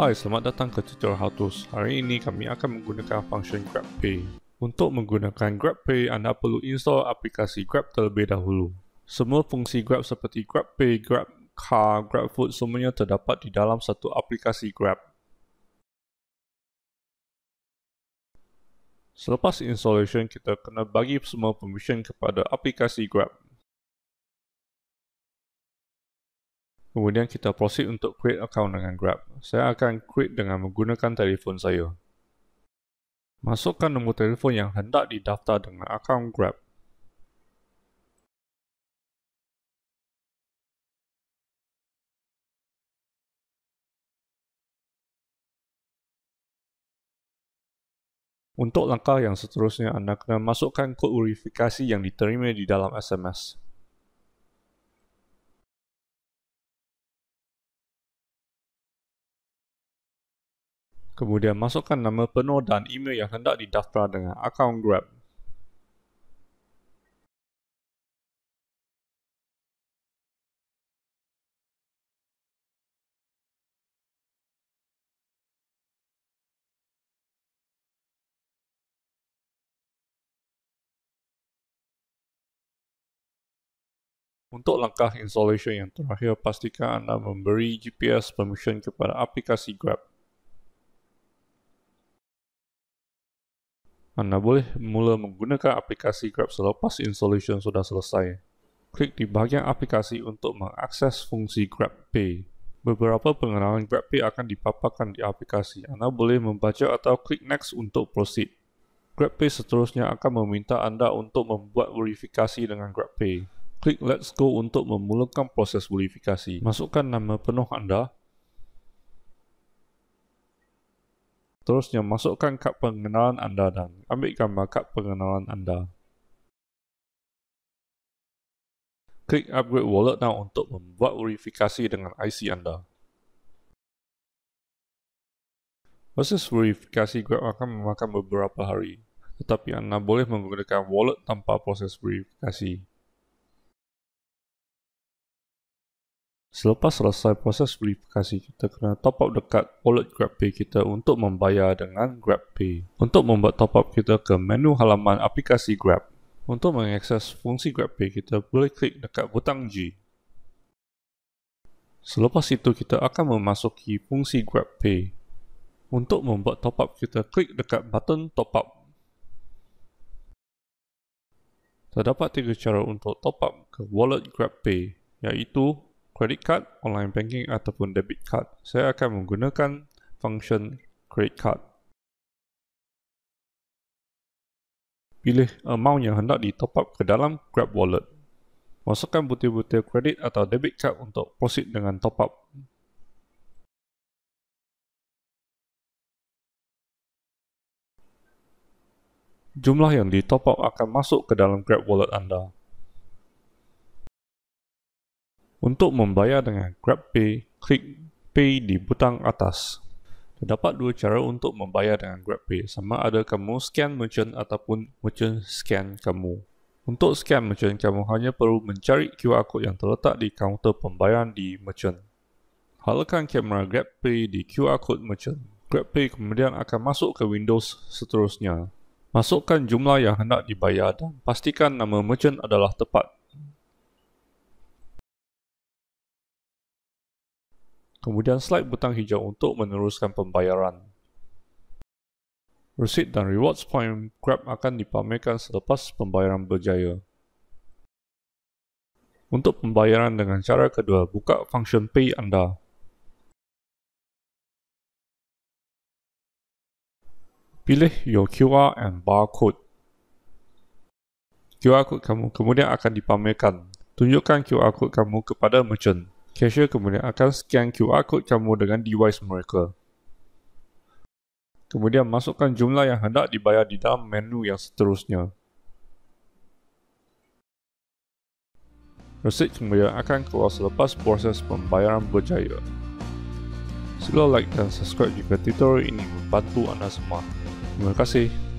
Hai, selamat datang ke tutorial How To's. Hari ini kami akan menggunakan function GrabPay. Untuk menggunakan GrabPay, anda perlu install aplikasi Grab terlebih dahulu. Semua fungsi Grab seperti GrabPay, GrabCar, GrabFood semuanya terdapat di dalam satu aplikasi Grab. Selepas installation, kita kena bagi semua permission kepada aplikasi Grab. Kemudian kita proceed untuk create account dengan Grab. Saya akan create dengan menggunakan telefon saya. Masukkan nombor telefon yang hendak didaftar dengan akaun Grab. Untuk langkah yang seterusnya, anda kena masukkan kod verifikasi yang diterima di dalam SMS. Kemudian masukkan nama penuh dan email yang hendak didaftar dengan akaun Grab. Untuk langkah installation yang terakhir, pastikan anda memberi GPS permission kepada aplikasi Grab. Anda boleh mula menggunakan aplikasi Grab selepas installation sudah selesai. Klik di bahagian aplikasi untuk mengakses fungsi Grab Pay. Beberapa pengenalan Grab Pay akan dipaparkan di aplikasi. Anda boleh membaca atau klik Next untuk proceed. Grab Pay seterusnya akan meminta anda untuk membuat verifikasi dengan Grab Pay. Klik Let's Go untuk memulakan proses verifikasi. Masukkan nama penuh anda, seterusnya masukkan kad pengenalan anda dan ambil gambar kad pengenalan anda. Klik Upgrade Wallet Now untuk membuat verifikasi dengan IC anda. Proses verifikasi Grab akan memakan beberapa hari, tetapi anda boleh menggunakan wallet tanpa proses verifikasi. Selepas selesai proses verifikasi kita kena top up dekat wallet GrabPay kita untuk membayar dengan GrabPay. Untuk membuat top up kita ke menu halaman aplikasi Grab. Untuk mengakses fungsi GrabPay kita boleh klik dekat butang G. Selepas itu kita akan memasuki fungsi GrabPay. Untuk membuat top up kita klik dekat button top up. Terdapat tiga cara untuk top up ke wallet GrabPay yaitu credit card, online banking ataupun debit card. Saya akan menggunakan function credit card. Pilih amount yang hendak ditop up ke dalam Grab Wallet. Masukkan butir-butir kredit atau debit card untuk proceed dengan top up. Jumlah yang ditop up akan masuk ke dalam Grab Wallet anda. Untuk membayar dengan GrabPay, klik Pay di butang atas. Terdapat dua cara untuk membayar dengan GrabPay, sama ada kamu scan merchant ataupun merchant scan kamu. Untuk scan merchant, kamu hanya perlu mencari QR code yang terletak di kaunter pembayaran di merchant. Halakan kamera GrabPay di QR code merchant. GrabPay kemudian akan masuk ke Windows seterusnya. Masukkan jumlah yang hendak dibayar dan pastikan nama merchant adalah tepat. kemudian slide butang hijau untuk meneruskan pembayaran. Receipt dan rewards point Grab akan dipamerkan selepas pembayaran berjaya. Untuk pembayaran dengan cara kedua, buka function pay anda. Pilih your QR and barcode. QR code kamu kemudian akan dipamerkan. Tunjukkan QR code kamu kepada merchant. Cashier kemudian akan scan QR code kamu dengan device mereka. Kemudian masukkan jumlah yang hendak dibayar di dalam menu yang seterusnya. Resit kemudian akan keluar selepas proses pembayaran berjaya. Sila like dan subscribe jika tutorial ini membantu anda semua. Terima kasih.